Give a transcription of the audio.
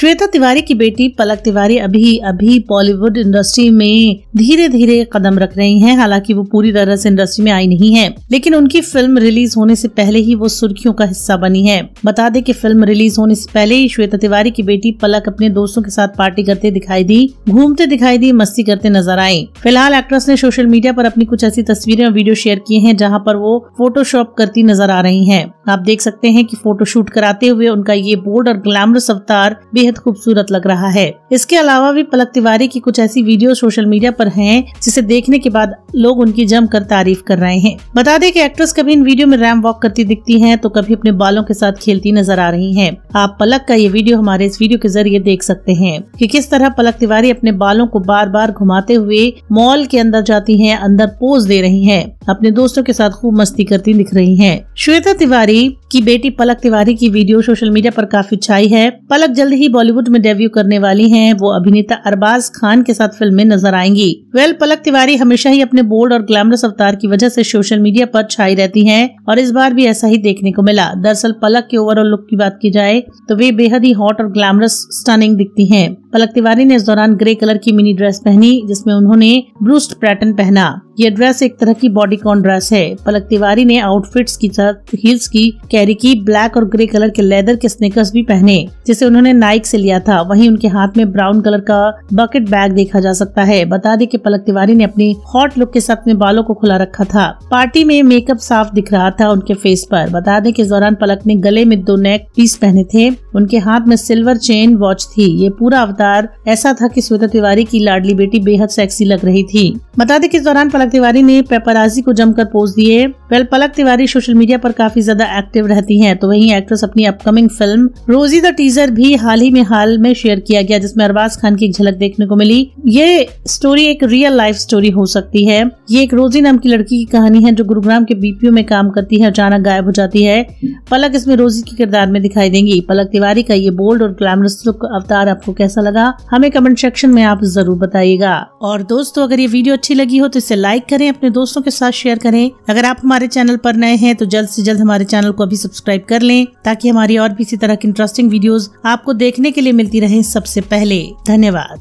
श्वेता तिवारी की बेटी पलक तिवारी अभी अभी बॉलीवुड इंडस्ट्री में धीरे धीरे कदम रख रही हैं हालांकि वो पूरी तरह से इंडस्ट्री में आई नहीं है लेकिन उनकी फिल्म रिलीज होने से पहले ही वो सुर्खियों का हिस्सा बनी है बता दें कि फिल्म रिलीज होने से पहले ही श्वेता तिवारी की बेटी पलक अपने दोस्तों के साथ पार्टी करते दिखाई दी घूमते दिखाई दी मस्ती करते नजर आई फिलहाल एक्ट्रेस ने सोशल मीडिया आरोप अपनी कुछ ऐसी तस्वीरें और वीडियो शेयर किए हैं जहाँ पर वो फोटोशॉप करती नजर आ रही है आप देख सकते हैं की फोटोशूट कराते हुए उनका ये बोर्ड और ग्लैमरस अवतार बेहद बेहद खूबसूरत लग रहा है इसके अलावा भी पलक तिवारी की कुछ ऐसी वीडियो सोशल मीडिया पर हैं जिसे देखने के बाद लोग उनकी जमकर तारीफ कर रहे हैं बता दें कि एक्ट्रेस कभी इन वीडियो में रैम वॉक करती दिखती हैं तो कभी अपने बालों के साथ खेलती नजर आ रही हैं आप पलक का ये वीडियो हमारे इस वीडियो के जरिए देख सकते हैं कि किस तरह पलक तिवारी अपने बालों को बार बार घुमाते हुए मॉल के अंदर जाती है अंदर पोज दे रही है अपने दोस्तों के साथ खूब मस्ती करती दिख रही है श्वेता तिवारी की बेटी पलक तिवारी की वीडियो सोशल मीडिया पर काफी छाई है पलक जल्द ही बॉलीवुड में डेब्यू करने वाली हैं वो अभिनेता अरबाज खान के साथ फिल्म में नजर आएंगी वेल पलक तिवारी हमेशा ही अपने बोल्ड और ग्लैमरस अवतार की वजह से सोशल मीडिया पर छाई रहती हैं और इस बार भी ऐसा ही देखने को मिला दरअसल पलक के ओवरऑल लुक की बात की जाए तो वे बेहद ही हॉट और ग्लैमरस स्टनिंग दिखती है पलक तिवारी ने इस दौरान ग्रे कलर की मिनी ड्रेस पहनी जिसमें उन्होंने ब्रूस्ट पैटर्न पहना ये ड्रेस एक तरह की बॉडी कॉन ड्रेस है पलक तिवारी ने आउटफिट्स की साथ हील्स की कैरी की ब्लैक और ग्रे कलर के लेदर के स्नेकर्स भी पहने जिसे उन्होंने नाइक से लिया था वहीं उनके हाथ में ब्राउन कलर का बकेट बैग देखा जा सकता है बता दें कि पलक तिवारी ने अपनी हॉट लुक के साथ अपने बालों को खुला रखा था पार्टी में मेकअप साफ दिख रहा था उनके फेस पर बता दें कि इस दौरान पलक ने गले में दो नेक पीस पहने थे उनके हाथ में सिल्वर चेन वॉच थी ये पूरा अवतार ऐसा था कि श्वेता तिवारी की लाडली बेटी बेहद सेक्सी लग रही थी बता दें कि इस दौरान पलक तिवारी ने पेपराजी को जमकर पोज दिए well Palak Tiwari social media पर काफी ज्यादा एक्टिव रहती हैं तो वहीं एक्ट्रेस अपनी upcoming film Rosie the teaser भी हाल ही में हाल में शेयर किया गया जिसमें अरबाज खान की एक झलक देखने को मिली ये स्टोरी एक रियल लाइफ स्टोरी हो सकती है ये एक रोजी नाम की लड़की की कहानी है जो गुरुग्राम के बीपीओ में काम करती है अचानक गायब हो जाती है पलक इसमें रोजी के किरदार में दिखाई देंगी पलक तिवारी का ये बोल्ड और ग्लैमरस लुक अवतार आपको कैसा लगा हमें कमेंट सेक्शन में आप जरूर बताइएगा और दोस्तों अगर ये वीडियो अच्छी लगी हो तो इसे लाइक करें अपने दोस्तों के साथ शेयर करें अगर आप हमारे हमारे चैनल पर नए हैं तो जल्द से जल्द हमारे चैनल को अभी सब्सक्राइब कर लें ताकि हमारी और भी इसी तरह की इंटरेस्टिंग वीडियोस आपको देखने के लिए मिलती रहे सबसे पहले धन्यवाद